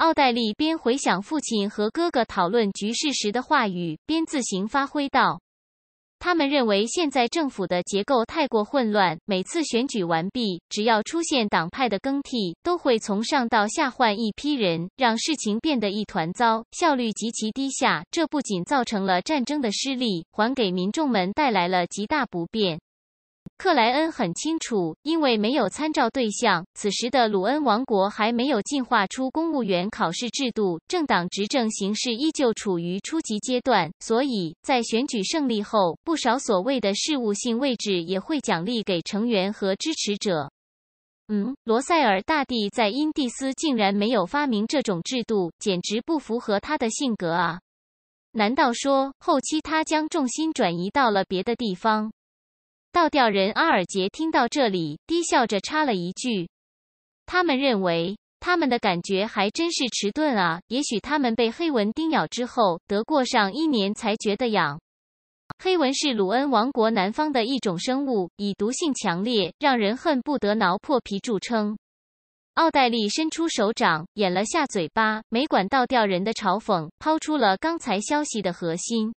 奥黛丽边回想父亲和哥哥讨论局势时的话语，边自行发挥道：“他们认为现在政府的结构太过混乱，每次选举完毕，只要出现党派的更替，都会从上到下换一批人，让事情变得一团糟，效率极其低下。这不仅造成了战争的失利，还给民众们带来了极大不便。”克莱恩很清楚，因为没有参照对象，此时的鲁恩王国还没有进化出公务员考试制度，政党执政形势依旧处于初级阶段，所以在选举胜利后，不少所谓的事务性位置也会奖励给成员和支持者。嗯，罗塞尔大帝在因蒂斯竟然没有发明这种制度，简直不符合他的性格啊！难道说后期他将重心转移到了别的地方？倒吊人阿尔杰听到这里，低笑着插了一句：“他们认为他们的感觉还真是迟钝啊。也许他们被黑蚊叮咬之后，得过上一年才觉得痒。黑纹是鲁恩王国南方的一种生物，以毒性强烈、让人恨不得挠破皮著称。”奥黛丽伸出手掌，掩了下嘴巴，没管倒吊人的嘲讽，抛出了刚才消息的核心。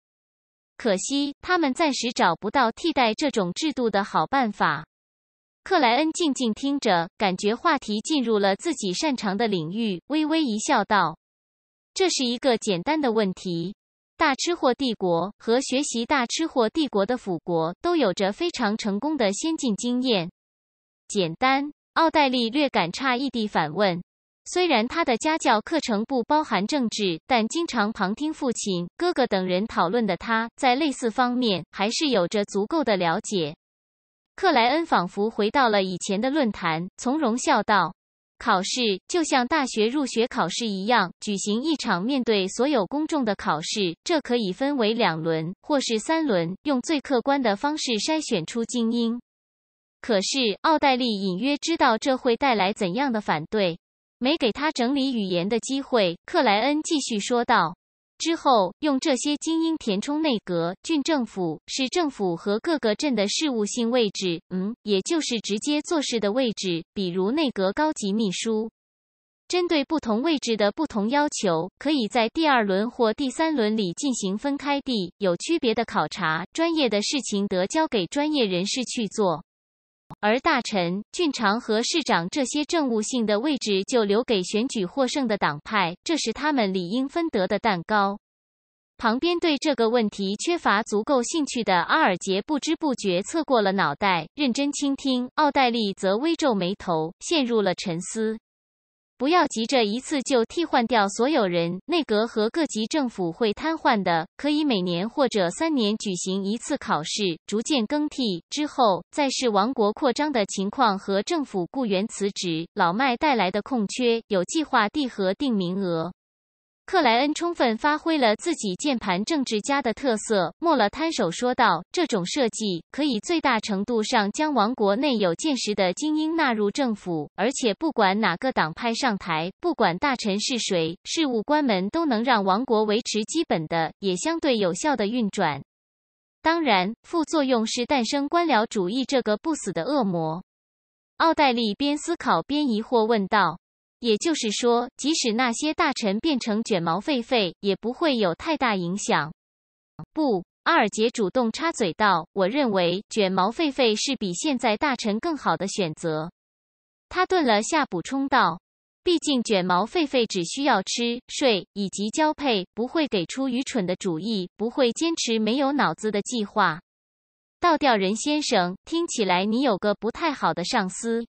可惜，他们暂时找不到替代这种制度的好办法。克莱恩静静听着，感觉话题进入了自己擅长的领域，微微一笑，道：“这是一个简单的问题。大吃货帝国和学习大吃货帝国的辅国都有着非常成功的先进经验。”简单，奥黛丽略感诧异地反问。虽然他的家教课程不包含政治，但经常旁听父亲、哥哥等人讨论的他，在类似方面还是有着足够的了解。克莱恩仿佛回到了以前的论坛，从容笑道：“考试就像大学入学考试一样，举行一场面对所有公众的考试，这可以分为两轮或是三轮，用最客观的方式筛选出精英。”可是奥黛丽隐约知道这会带来怎样的反对。没给他整理语言的机会，克莱恩继续说道。之后用这些精英填充内阁、郡政府、市政府和各个镇的事务性位置，嗯，也就是直接做事的位置，比如内阁高级秘书。针对不同位置的不同要求，可以在第二轮或第三轮里进行分开地有区别的考察。专业的事情得交给专业人士去做。而大臣、郡长和市长这些政务性的位置就留给选举获胜的党派，这是他们理应分得的蛋糕。旁边对这个问题缺乏足够兴趣的阿尔杰不知不觉侧过了脑袋，认真倾听；奥黛丽则微皱眉头，陷入了沉思。不要急着一次就替换掉所有人，内阁和各级政府会瘫痪的。可以每年或者三年举行一次考试，逐渐更替。之后再是王国扩张的情况和政府雇员辞职、老迈带来的空缺，有计划地核定名额。克莱恩充分发挥了自己键盘政治家的特色，默了摊手说道：“这种设计可以最大程度上将王国内有见识的精英纳入政府，而且不管哪个党派上台，不管大臣是谁，事务官们都能让王国维持基本的、也相对有效的运转。当然，副作用是诞生官僚主义这个不死的恶魔。”奥黛丽边思考边疑惑问道。也就是说，即使那些大臣变成卷毛狒狒，也不会有太大影响。不，阿尔杰主动插嘴道：“我认为卷毛狒狒是比现在大臣更好的选择。”他顿了下，补充道：“毕竟卷毛狒狒只需要吃、睡以及交配，不会给出愚蠢的主意，不会坚持没有脑子的计划。”倒吊人先生，听起来你有个不太好的上司。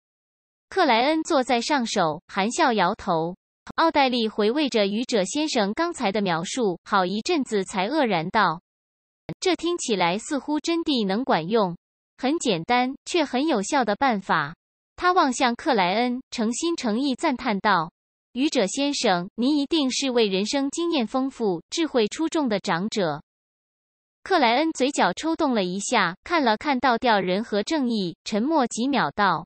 克莱恩坐在上首，含笑摇头。奥黛丽回味着愚者先生刚才的描述，好一阵子才愕然道：“这听起来似乎真的能管用，很简单却很有效的办法。”他望向克莱恩，诚心诚意赞叹道：“愚者先生，您一定是位人生经验丰富、智慧出众的长者。”克莱恩嘴角抽动了一下，看了看倒吊人和正义，沉默几秒道。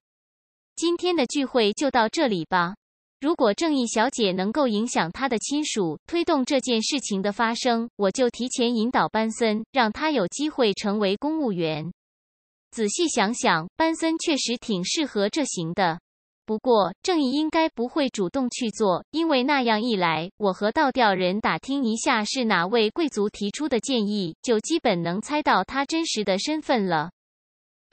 今天的聚会就到这里吧。如果正义小姐能够影响她的亲属，推动这件事情的发生，我就提前引导班森，让他有机会成为公务员。仔细想想，班森确实挺适合这行的。不过正义应该不会主动去做，因为那样一来，我和倒吊人打听一下是哪位贵族提出的建议，就基本能猜到他真实的身份了。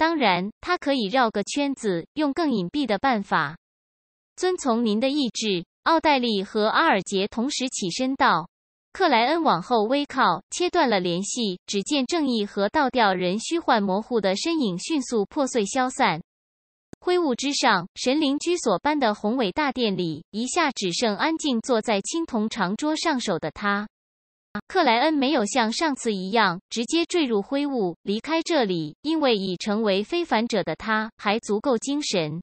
当然，他可以绕个圈子，用更隐蔽的办法，遵从您的意志。奥黛丽和阿尔杰同时起身道：“克莱恩往后微靠，切断了联系。只见正义和倒吊人虚幻模糊的身影迅速破碎消散。灰雾之上，神灵居所般的宏伟大殿里，一下只剩安静坐在青铜长桌上手的他。”克莱恩没有像上次一样直接坠入灰雾离开这里，因为已成为非凡者的他还足够精神。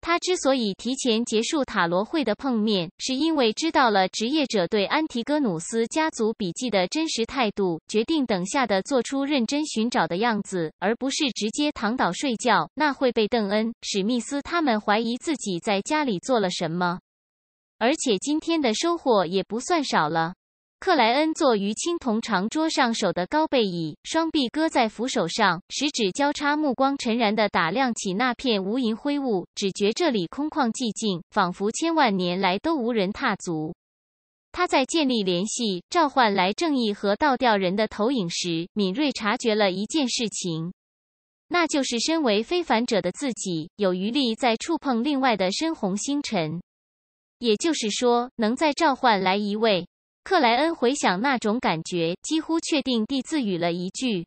他之所以提前结束塔罗会的碰面，是因为知道了职业者对安提戈努斯家族笔记的真实态度，决定等下的做出认真寻找的样子，而不是直接躺倒睡觉。那会被邓恩、史密斯他们怀疑自己在家里做了什么，而且今天的收获也不算少了。克莱恩坐于青铜长桌上，手的高背椅，双臂搁在扶手上，食指交叉，目光沉然地打量起那片无垠灰雾，只觉这里空旷寂静，仿佛千万年来都无人踏足。他在建立联系、召唤来正义和倒吊人的投影时，敏锐察觉了一件事情，那就是身为非凡者的自己有余力在触碰另外的深红星辰，也就是说，能在召唤来一位。克莱恩回想那种感觉，几乎确定地自语了一句：“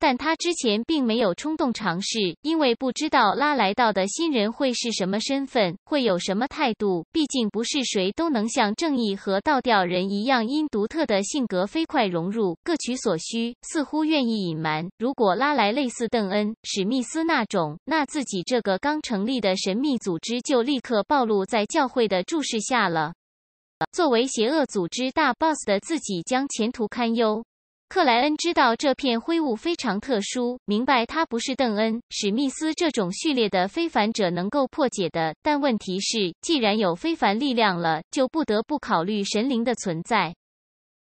但他之前并没有冲动尝试，因为不知道拉来到的新人会是什么身份，会有什么态度。毕竟不是谁都能像正义和倒吊人一样，因独特的性格飞快融入，各取所需。似乎愿意隐瞒。如果拉来类似邓恩、史密斯那种，那自己这个刚成立的神秘组织就立刻暴露在教会的注视下了。”作为邪恶组织大 boss 的自己，将前途堪忧。克莱恩知道这片灰雾非常特殊，明白它不是邓恩、史密斯这种序列的非凡者能够破解的。但问题是，既然有非凡力量了，就不得不考虑神灵的存在。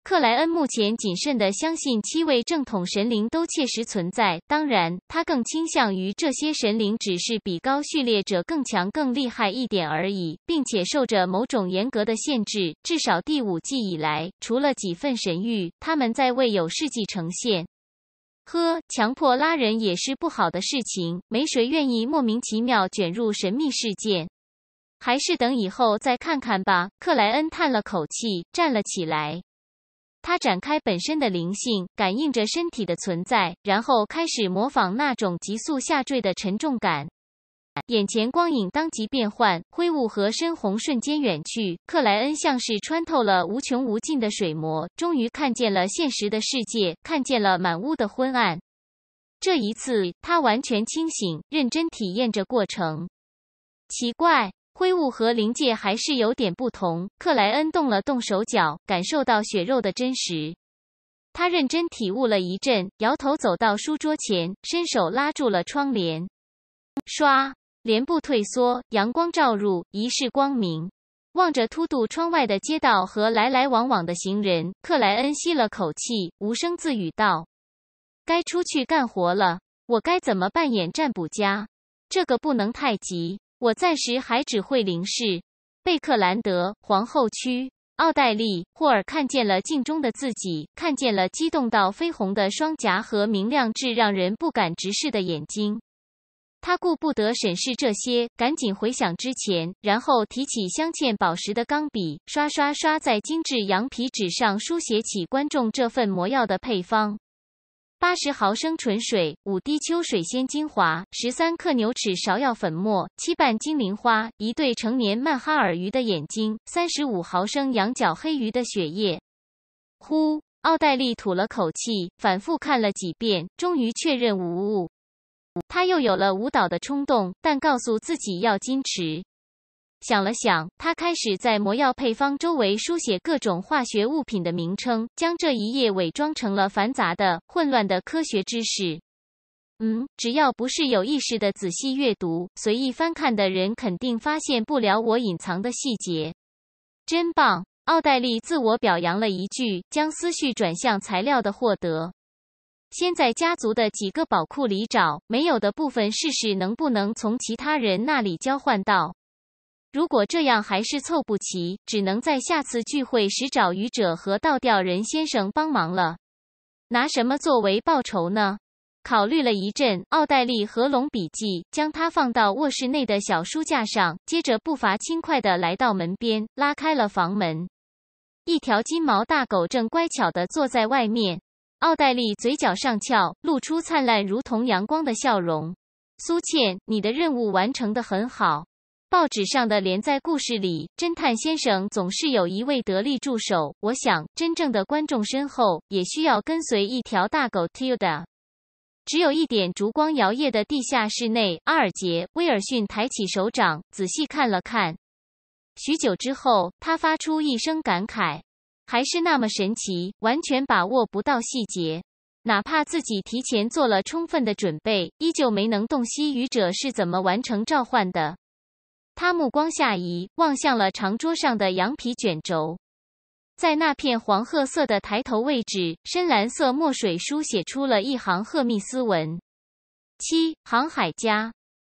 克莱恩目前谨慎地相信七位正统神灵都切实存在，当然，他更倾向于这些神灵只是比高序列者更强、更厉害一点而已，并且受着某种严格的限制。至少第五季以来，除了几份神谕，他们在未有事迹呈现。呵，强迫拉人也是不好的事情，没谁愿意莫名其妙卷入神秘事件，还是等以后再看看吧。克莱恩叹了口气，站了起来。他展开本身的灵性，感应着身体的存在，然后开始模仿那种急速下坠的沉重感。眼前光影当即变换，灰雾和深红瞬间远去。克莱恩像是穿透了无穷无尽的水膜，终于看见了现实的世界，看见了满屋的昏暗。这一次，他完全清醒，认真体验着过程。奇怪。灰雾和灵界还是有点不同。克莱恩动了动手脚，感受到血肉的真实。他认真体悟了一阵，摇头走到书桌前，伸手拉住了窗帘。唰，帘布退缩，阳光照入，一世光明。望着凸度窗外的街道和来来往往的行人，克莱恩吸了口气，无声自语道：“该出去干活了。我该怎么扮演占卜家？这个不能太急。”我暂时还只会凝视贝克兰德皇后区奥黛丽霍尔看见了镜中的自己，看见了激动到绯红的双颊和明亮至让人不敢直视的眼睛。他顾不得审视这些，赶紧回想之前，然后提起镶嵌宝石的钢笔，刷刷刷在精致羊皮纸上书写起观众这份魔药的配方。八十毫升纯水，五滴秋水仙精华，十三克牛齿芍药粉末，七瓣金灵花，一对成年曼哈尔鱼的眼睛，三十五毫升羊角黑鱼的血液。呼，奥黛丽吐了口气，反复看了几遍，终于确认无误。他又有了舞蹈的冲动，但告诉自己要矜持。想了想，他开始在魔药配方周围书写各种化学物品的名称，将这一页伪装成了繁杂的、混乱的科学知识。嗯，只要不是有意识的仔细阅读、随意翻看的人，肯定发现不了我隐藏的细节。真棒，奥黛丽自我表扬了一句，将思绪转向材料的获得。先在家族的几个宝库里找没有的部分，试试能不能从其他人那里交换到。如果这样还是凑不齐，只能在下次聚会时找愚者和倒吊人先生帮忙了。拿什么作为报酬呢？考虑了一阵，奥黛丽合拢笔记，将它放到卧室内的小书架上，接着步伐轻快的来到门边，拉开了房门。一条金毛大狗正乖巧的坐在外面。奥黛丽嘴角上翘，露出灿烂如同阳光的笑容。苏茜，你的任务完成的很好。报纸上的连载故事里，侦探先生总是有一位得力助手。我想，真正的观众身后也需要跟随一条大狗 Tilda。只有一点烛光摇曳的地下室内，阿尔杰·威尔逊抬起手掌，仔细看了看。许久之后，他发出一声感慨：“还是那么神奇，完全把握不到细节。哪怕自己提前做了充分的准备，依旧没能洞悉愚者是怎么完成召唤的。”他目光下移，望向了长桌上的羊皮卷轴，在那片黄褐色的抬头位置，深蓝色墨水书写出了一行赫密斯文：七航海家。